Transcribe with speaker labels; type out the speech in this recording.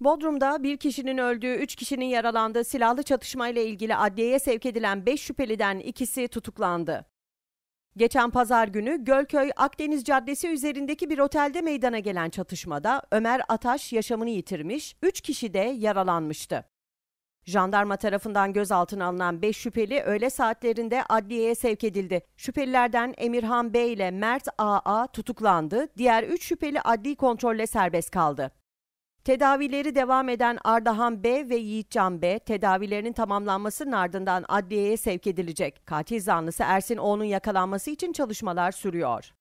Speaker 1: Bodrum'da bir kişinin öldüğü, üç kişinin yaralandığı silahlı çatışmayla ilgili adliyeye sevk edilen beş şüpheliden ikisi tutuklandı. Geçen pazar günü Gölköy Akdeniz Caddesi üzerindeki bir otelde meydana gelen çatışmada Ömer Ataş yaşamını yitirmiş, üç kişi de yaralanmıştı. Jandarma tarafından gözaltına alınan 5 şüpheli öğle saatlerinde adliyeye sevk edildi. Şüphelilerden Emirhan Bey ile Mert AA tutuklandı, diğer 3 şüpheli adli kontrolle serbest kaldı. Tedavileri devam eden Ardahan B ve Yiğitcan B tedavilerinin tamamlanmasının ardından adliyeye sevk edilecek. Katil zanlısı Ersin O'nun yakalanması için çalışmalar sürüyor.